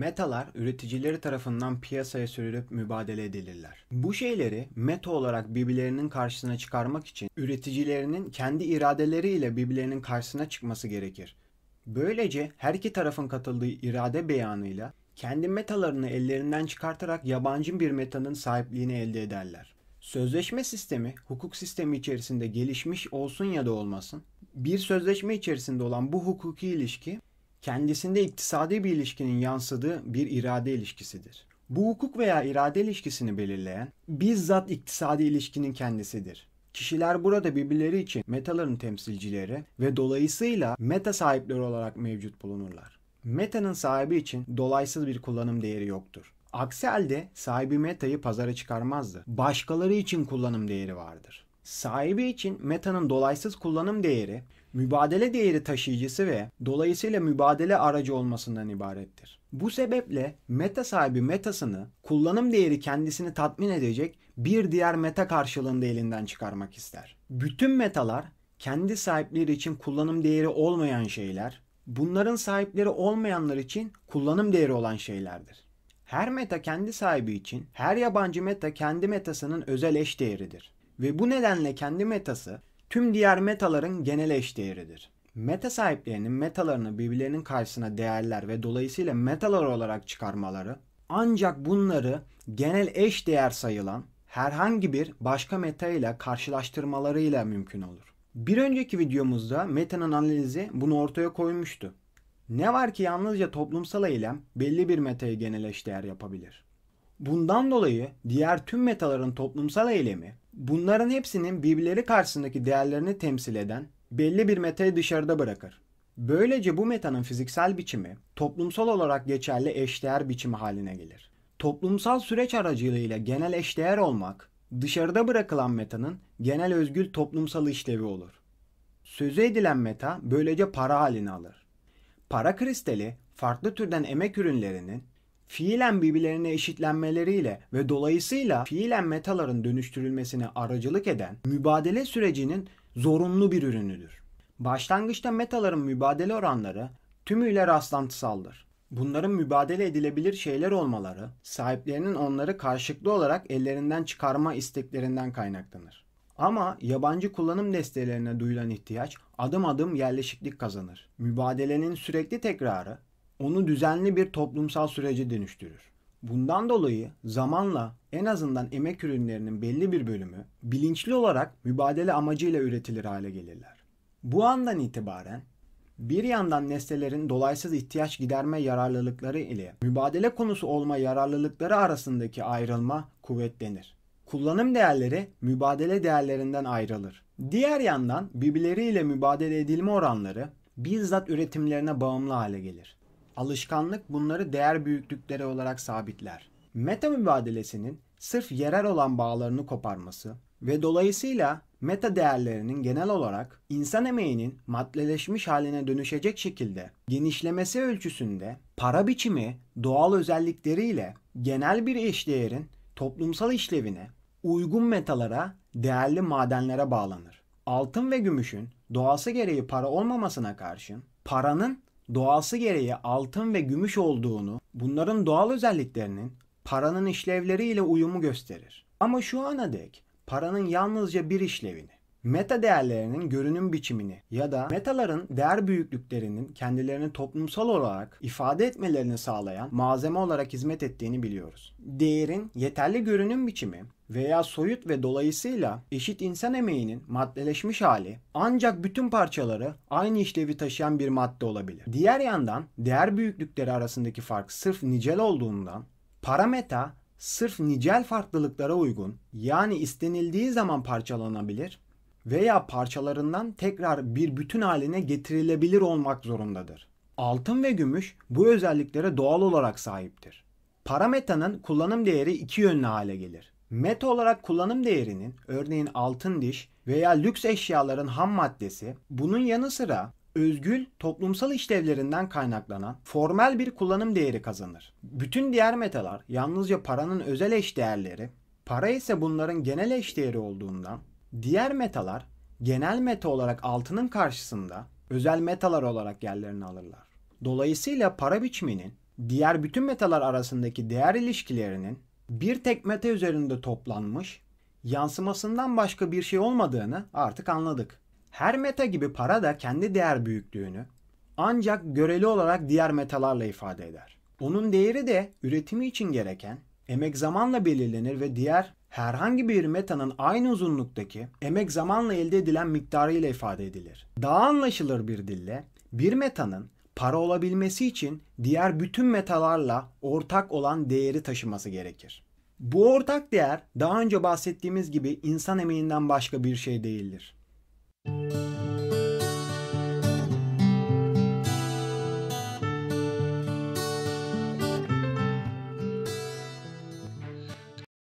metalar üreticileri tarafından piyasaya sürülüp mübadele edilirler. Bu şeyleri meta olarak birbirlerinin karşısına çıkarmak için üreticilerinin kendi iradeleriyle birbirlerinin karşısına çıkması gerekir. Böylece her iki tarafın katıldığı irade beyanıyla kendi metalarını ellerinden çıkartarak yabancı bir metanın sahipliğini elde ederler. Sözleşme sistemi hukuk sistemi içerisinde gelişmiş olsun ya da olmasın, bir sözleşme içerisinde olan bu hukuki ilişki kendisinde iktisadi bir ilişkinin yansıdığı bir irade ilişkisidir. Bu hukuk veya irade ilişkisini belirleyen bizzat iktisadi ilişkinin kendisidir. Kişiler burada birbirleri için metaların temsilcileri ve dolayısıyla meta sahipleri olarak mevcut bulunurlar. Meta'nın sahibi için dolaysız bir kullanım değeri yoktur. Aksi halde sahibi metayı pazara çıkarmazdı. Başkaları için kullanım değeri vardır. Sahibi için metanın dolaysız kullanım değeri, mübadele değeri taşıyıcısı ve dolayısıyla mübadele aracı olmasından ibarettir. Bu sebeple meta sahibi metasını kullanım değeri kendisini tatmin edecek bir diğer meta karşılığında elinden çıkarmak ister. Bütün metalar kendi sahipleri için kullanım değeri olmayan şeyler, bunların sahipleri olmayanlar için kullanım değeri olan şeylerdir. Her meta kendi sahibi için, her yabancı meta kendi metasının özel eş değeridir ve bu nedenle kendi metası tüm diğer metaların genel eş değeridir. Meta sahiplerinin metalarını birbirlerinin karşısına değerler ve dolayısıyla metalar olarak çıkarmaları ancak bunları genel eş değer sayılan herhangi bir başka meta ile karşılaştırmalarıyla mümkün olur. Bir önceki videomuzda metanın analizi bunu ortaya koymuştu. Ne var ki yalnızca toplumsal eylem belli bir metayı genel eş değer yapabilir. Bundan dolayı diğer tüm metaların toplumsal eylemi Bunların hepsinin birbirleri karşısındaki değerlerini temsil eden belli bir metayı dışarıda bırakır. Böylece bu metanın fiziksel biçimi toplumsal olarak geçerli eşdeğer biçimi haline gelir. Toplumsal süreç aracılığıyla genel eşdeğer olmak, dışarıda bırakılan metanın genel özgül toplumsal işlevi olur. Sözü edilen meta böylece para halini alır. Para kristali farklı türden emek ürünlerinin fiilen birbirlerine eşitlenmeleriyle ve dolayısıyla fiilen metaların dönüştürülmesine aracılık eden mübadele sürecinin zorunlu bir ürünüdür. Başlangıçta metaların mübadele oranları tümüyle rastlantısaldır. Bunların mübadele edilebilir şeyler olmaları, sahiplerinin onları karşılıklı olarak ellerinden çıkarma isteklerinden kaynaklanır. Ama yabancı kullanım desteklerine duyulan ihtiyaç adım adım yerleşiklik kazanır. Mübadelenin sürekli tekrarı onu düzenli bir toplumsal sürece dönüştürür. Bundan dolayı zamanla en azından emek ürünlerinin belli bir bölümü bilinçli olarak mübadele amacıyla üretilir hale gelirler. Bu andan itibaren bir yandan nesnelerin dolaysız ihtiyaç giderme yararlılıkları ile mübadele konusu olma yararlılıkları arasındaki ayrılma kuvvetlenir. Kullanım değerleri mübadele değerlerinden ayrılır. Diğer yandan birbirleriyle mübadele edilme oranları bizzat üretimlerine bağımlı hale gelir alışkanlık bunları değer büyüklükleri olarak sabitler. Meta mübadelesinin sırf yerel olan bağlarını koparması ve dolayısıyla meta değerlerinin genel olarak insan emeğinin maddeleşmiş haline dönüşecek şekilde genişlemesi ölçüsünde para biçimi doğal özellikleriyle genel bir eşdeğerin toplumsal işlevine uygun metalara, değerli madenlere bağlanır. Altın ve gümüşün doğası gereği para olmamasına karşın paranın doğası gereği altın ve gümüş olduğunu, bunların doğal özelliklerinin paranın işlevleriyle uyumu gösterir. Ama şu ana dek paranın yalnızca bir işlevini, Meta değerlerinin görünüm biçimini ya da metaların değer büyüklüklerinin kendilerini toplumsal olarak ifade etmelerini sağlayan malzeme olarak hizmet ettiğini biliyoruz. Değerin yeterli görünüm biçimi veya soyut ve dolayısıyla eşit insan emeğinin maddeleşmiş hali ancak bütün parçaları aynı işlevi taşıyan bir madde olabilir. Diğer yandan değer büyüklükleri arasındaki fark sırf nicel olduğundan parameta sırf nicel farklılıklara uygun yani istenildiği zaman parçalanabilir veya parçalarından tekrar bir bütün haline getirilebilir olmak zorundadır. Altın ve gümüş bu özelliklere doğal olarak sahiptir. Para metanın kullanım değeri iki yönlü hale gelir. Meta olarak kullanım değerinin örneğin altın diş veya lüks eşyaların ham maddesi bunun yanı sıra özgül toplumsal işlevlerinden kaynaklanan formal bir kullanım değeri kazanır. Bütün diğer metalar yalnızca paranın özel eş değerleri, para ise bunların genel eş değeri olduğundan Diğer metalar genel meta olarak altının karşısında özel metalar olarak yerlerini alırlar. Dolayısıyla para biçiminin diğer bütün metalar arasındaki değer ilişkilerinin bir tek meta üzerinde toplanmış yansımasından başka bir şey olmadığını artık anladık. Her meta gibi para da kendi değer büyüklüğünü ancak göreli olarak diğer metalarla ifade eder. Onun değeri de üretimi için gereken emek zamanla belirlenir ve diğer herhangi bir metanın aynı uzunluktaki emek zamanla elde edilen miktarı ile ifade edilir. Daha anlaşılır bir dille bir metanın para olabilmesi için diğer bütün metalarla ortak olan değeri taşıması gerekir. Bu ortak değer daha önce bahsettiğimiz gibi insan emeğinden başka bir şey değildir.